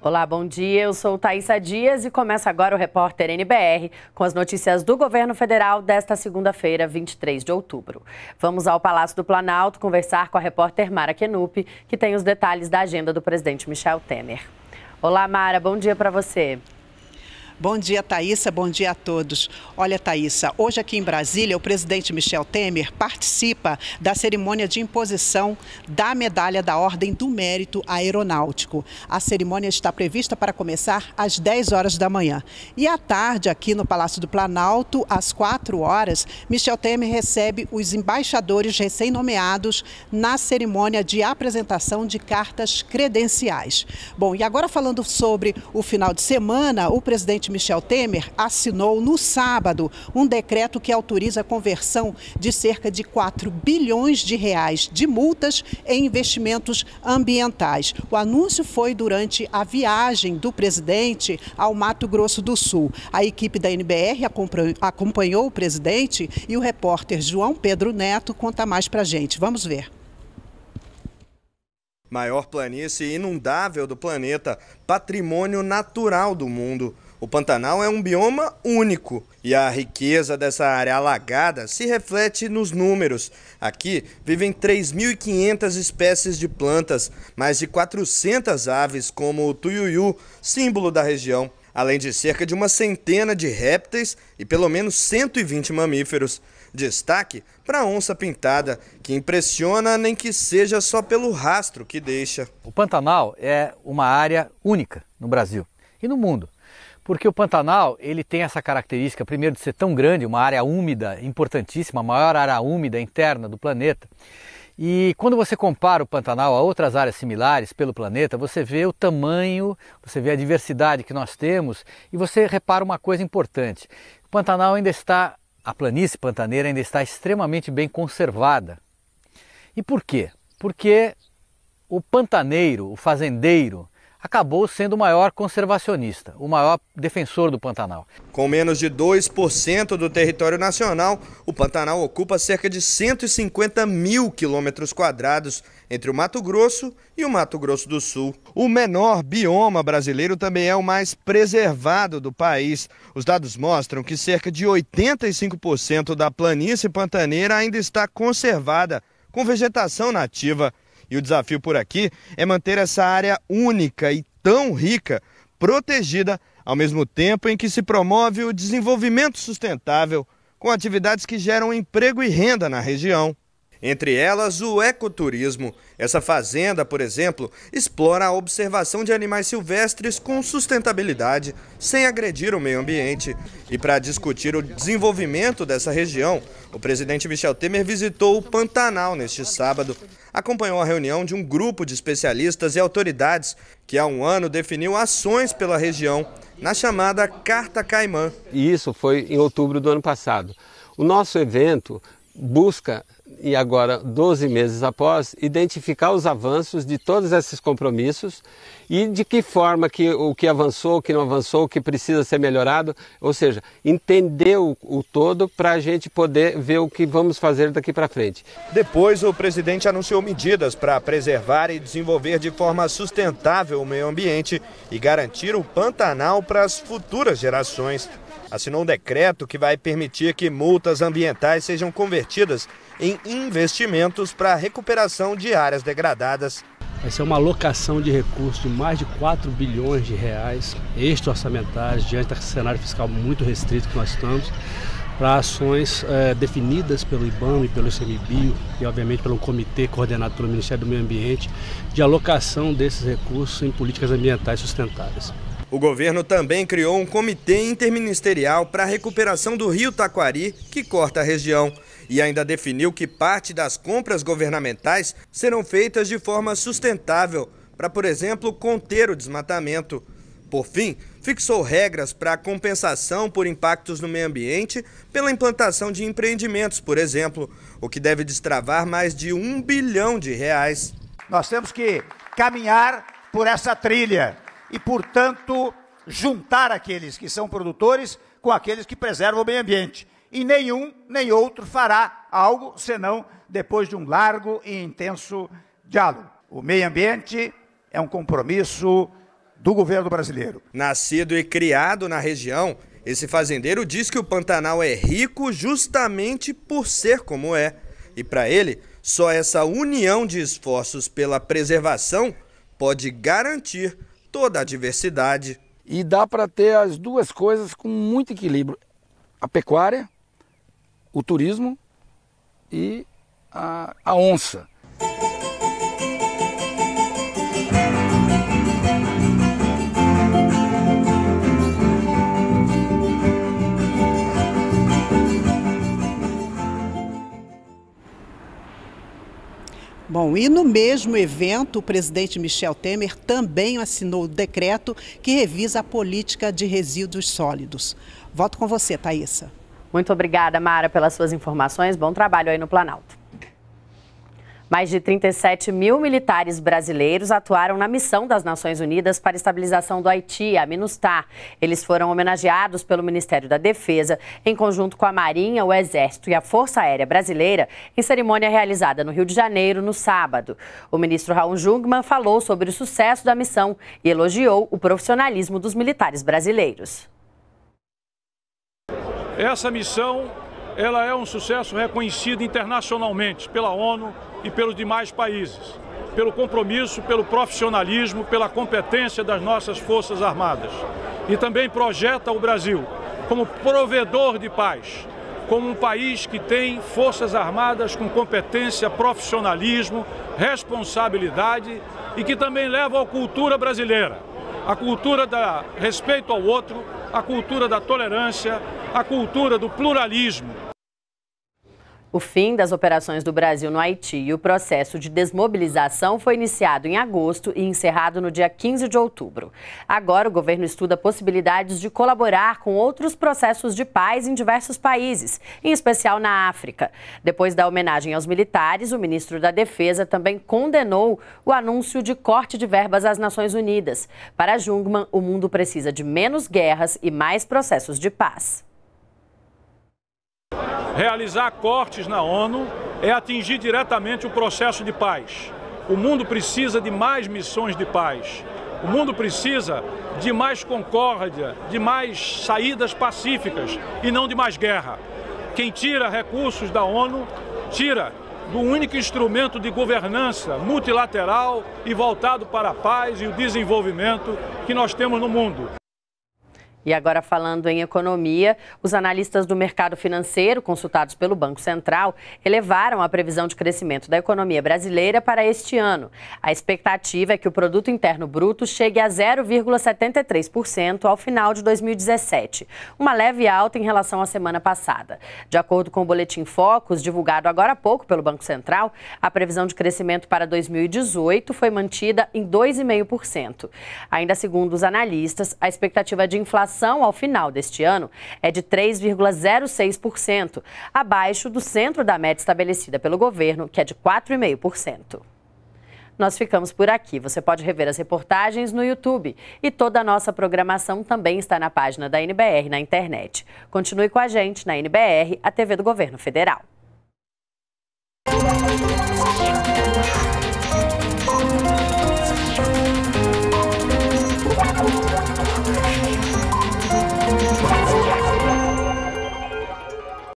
Olá, bom dia. Eu sou Thaisa Dias e começa agora o repórter NBR com as notícias do governo federal desta segunda-feira, 23 de outubro. Vamos ao Palácio do Planalto conversar com a repórter Mara Kenup, que tem os detalhes da agenda do presidente Michel Temer. Olá, Mara, bom dia para você. Bom dia, Thaisa. Bom dia a todos. Olha, Thaisa, hoje aqui em Brasília, o presidente Michel Temer participa da cerimônia de imposição da medalha da Ordem do Mérito Aeronáutico. A cerimônia está prevista para começar às 10 horas da manhã. E à tarde, aqui no Palácio do Planalto, às 4 horas, Michel Temer recebe os embaixadores recém-nomeados na cerimônia de apresentação de cartas credenciais. Bom, e agora falando sobre o final de semana, o presidente Michel Temer assinou no sábado um decreto que autoriza a conversão de cerca de 4 bilhões de reais de multas em investimentos ambientais. O anúncio foi durante a viagem do presidente ao Mato Grosso do Sul. A equipe da NBR acompanhou o presidente e o repórter João Pedro Neto conta mais pra gente. Vamos ver maior planície inundável do planeta, patrimônio natural do mundo. O Pantanal é um bioma único e a riqueza dessa área alagada se reflete nos números. Aqui vivem 3.500 espécies de plantas, mais de 400 aves, como o tuiuiu, símbolo da região, além de cerca de uma centena de répteis e pelo menos 120 mamíferos. Destaque para a onça pintada, que impressiona nem que seja só pelo rastro que deixa. O Pantanal é uma área única no Brasil e no mundo. Porque o Pantanal, ele tem essa característica, primeiro, de ser tão grande, uma área úmida importantíssima, a maior área úmida interna do planeta. E quando você compara o Pantanal a outras áreas similares pelo planeta, você vê o tamanho, você vê a diversidade que nós temos e você repara uma coisa importante. O Pantanal ainda está, a planície pantaneira ainda está extremamente bem conservada. E por quê? Porque o pantaneiro, o fazendeiro, acabou sendo o maior conservacionista, o maior defensor do Pantanal. Com menos de 2% do território nacional, o Pantanal ocupa cerca de 150 mil quilômetros quadrados entre o Mato Grosso e o Mato Grosso do Sul. O menor bioma brasileiro também é o mais preservado do país. Os dados mostram que cerca de 85% da planície pantaneira ainda está conservada, com vegetação nativa. E o desafio por aqui é manter essa área única e tão rica protegida, ao mesmo tempo em que se promove o desenvolvimento sustentável com atividades que geram emprego e renda na região. Entre elas, o ecoturismo. Essa fazenda, por exemplo, explora a observação de animais silvestres com sustentabilidade, sem agredir o meio ambiente. E para discutir o desenvolvimento dessa região, o presidente Michel Temer visitou o Pantanal neste sábado acompanhou a reunião de um grupo de especialistas e autoridades que há um ano definiu ações pela região na chamada Carta Caimã. E isso foi em outubro do ano passado. O nosso evento busca e agora 12 meses após, identificar os avanços de todos esses compromissos e de que forma que o que avançou, o que não avançou, o que precisa ser melhorado, ou seja, entender o, o todo para a gente poder ver o que vamos fazer daqui para frente. Depois, o presidente anunciou medidas para preservar e desenvolver de forma sustentável o meio ambiente e garantir o Pantanal para as futuras gerações assinou um decreto que vai permitir que multas ambientais sejam convertidas em investimentos para a recuperação de áreas degradadas. Vai ser uma alocação de recursos de mais de 4 bilhões de reais, extra orçamentário diante do cenário fiscal muito restrito que nós estamos, para ações é, definidas pelo IBAMA e pelo ICMBio e, obviamente, pelo comitê coordenado pelo Ministério do Meio Ambiente de alocação desses recursos em políticas ambientais sustentáveis. O governo também criou um comitê interministerial para a recuperação do rio Taquari, que corta a região, e ainda definiu que parte das compras governamentais serão feitas de forma sustentável, para, por exemplo, conter o desmatamento. Por fim, fixou regras para a compensação por impactos no meio ambiente pela implantação de empreendimentos, por exemplo, o que deve destravar mais de um bilhão de reais. Nós temos que caminhar por essa trilha e, portanto, juntar aqueles que são produtores com aqueles que preservam o meio ambiente. E nenhum nem outro fará algo senão depois de um largo e intenso diálogo. O meio ambiente é um compromisso do governo brasileiro. Nascido e criado na região, esse fazendeiro diz que o Pantanal é rico justamente por ser como é. E para ele, só essa união de esforços pela preservação pode garantir toda a diversidade. E dá para ter as duas coisas com muito equilíbrio: a pecuária, o turismo e a, a onça. Bom, e no mesmo evento, o presidente Michel Temer também assinou o decreto que revisa a política de resíduos sólidos. Volto com você, Thaisa. Muito obrigada, Mara, pelas suas informações. Bom trabalho aí no Planalto. Mais de 37 mil militares brasileiros atuaram na missão das Nações Unidas para a estabilização do Haiti, a MINUSTAH. Eles foram homenageados pelo Ministério da Defesa, em conjunto com a Marinha, o Exército e a Força Aérea Brasileira, em cerimônia realizada no Rio de Janeiro no sábado. O ministro Raul Jungmann falou sobre o sucesso da missão e elogiou o profissionalismo dos militares brasileiros. Essa missão ela é um sucesso reconhecido internacionalmente pela ONU e pelos demais países, pelo compromisso, pelo profissionalismo, pela competência das nossas Forças Armadas. E também projeta o Brasil como provedor de paz, como um país que tem Forças Armadas com competência, profissionalismo, responsabilidade e que também leva à cultura brasileira. A cultura do respeito ao outro, a cultura da tolerância, a cultura do pluralismo, o fim das operações do Brasil no Haiti e o processo de desmobilização foi iniciado em agosto e encerrado no dia 15 de outubro. Agora, o governo estuda possibilidades de colaborar com outros processos de paz em diversos países, em especial na África. Depois da homenagem aos militares, o ministro da Defesa também condenou o anúncio de corte de verbas às Nações Unidas. Para Jungmann, o mundo precisa de menos guerras e mais processos de paz. Realizar cortes na ONU é atingir diretamente o processo de paz. O mundo precisa de mais missões de paz. O mundo precisa de mais concórdia, de mais saídas pacíficas e não de mais guerra. Quem tira recursos da ONU, tira do único instrumento de governança multilateral e voltado para a paz e o desenvolvimento que nós temos no mundo. E agora, falando em economia, os analistas do mercado financeiro, consultados pelo Banco Central, elevaram a previsão de crescimento da economia brasileira para este ano. A expectativa é que o Produto Interno Bruto chegue a 0,73% ao final de 2017, uma leve alta em relação à semana passada. De acordo com o Boletim Focus, divulgado agora há pouco pelo Banco Central, a previsão de crescimento para 2018 foi mantida em 2,5%. Ainda segundo os analistas, a expectativa de inflação inflação ao final deste ano é de 3,06%, abaixo do centro da meta estabelecida pelo governo, que é de 4,5%. Nós ficamos por aqui. Você pode rever as reportagens no YouTube e toda a nossa programação também está na página da NBR na internet. Continue com a gente na NBR, a TV do Governo Federal.